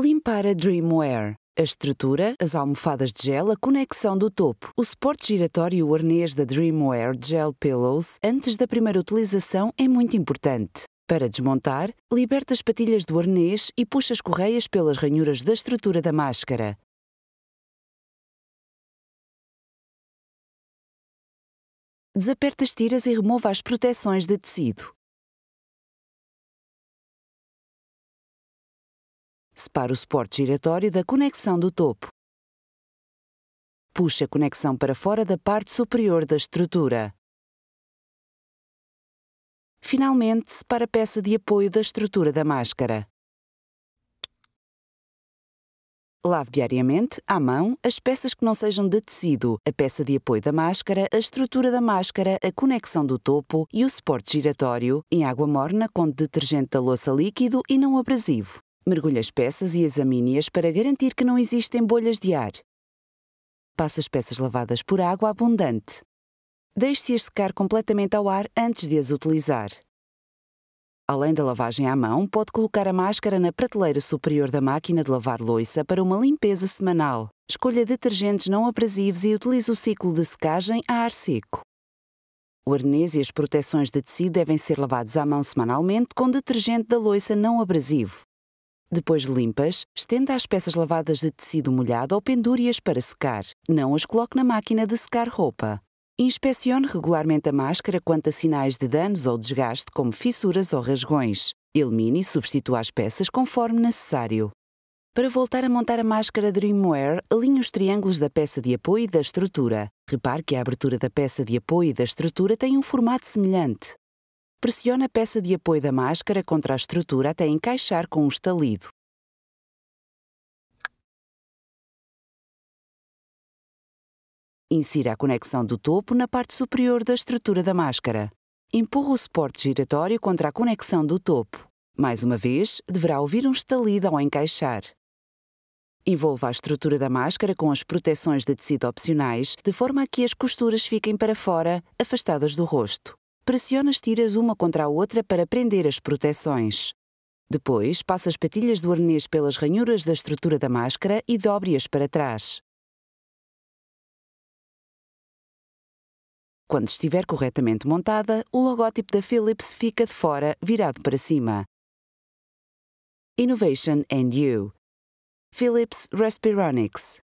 Limpar a Dreamwear. A estrutura, as almofadas de gel, a conexão do topo, o suporte giratório e o arnês da Dreamwear Gel Pillows antes da primeira utilização é muito importante. Para desmontar, liberta as patilhas do arnês e puxa as correias pelas ranhuras da estrutura da máscara. Desaperta as tiras e remova as proteções de tecido. Separe o suporte giratório da conexão do topo. Puxe a conexão para fora da parte superior da estrutura. Finalmente, separe a peça de apoio da estrutura da máscara. Lave diariamente, à mão, as peças que não sejam de tecido, a peça de apoio da máscara, a estrutura da máscara, a conexão do topo e o suporte giratório, em água morna com detergente da louça líquido e não abrasivo. Mergulhe as peças e examine-as para garantir que não existem bolhas de ar. Passe as peças lavadas por água abundante. Deixe-as secar completamente ao ar antes de as utilizar. Além da lavagem à mão, pode colocar a máscara na prateleira superior da máquina de lavar louça para uma limpeza semanal. Escolha detergentes não abrasivos e utilize o ciclo de secagem a ar seco. O arnês e as proteções de tecido devem ser lavados à mão semanalmente com detergente da louça não abrasivo. Depois de limpas, estenda as peças lavadas de tecido molhado ou pendure-as para secar. Não as coloque na máquina de secar roupa. Inspecione regularmente a máscara quanto a sinais de danos ou desgaste, como fissuras ou rasgões. Elimine e substitua as peças conforme necessário. Para voltar a montar a máscara Dreamwear, alinhe os triângulos da peça de apoio e da estrutura. Repare que a abertura da peça de apoio e da estrutura tem um formato semelhante. Pressione a peça de apoio da máscara contra a estrutura até encaixar com o estalido. Insira a conexão do topo na parte superior da estrutura da máscara. Empurra o suporte giratório contra a conexão do topo. Mais uma vez, deverá ouvir um estalido ao encaixar. Envolva a estrutura da máscara com as proteções de tecido opcionais, de forma a que as costuras fiquem para fora, afastadas do rosto pressiona as tiras uma contra a outra para prender as proteções. Depois, passa as patilhas do arnês pelas ranhuras da estrutura da máscara e dobre-as para trás. Quando estiver corretamente montada, o logótipo da Philips fica de fora, virado para cima. Innovation and You Philips Respironics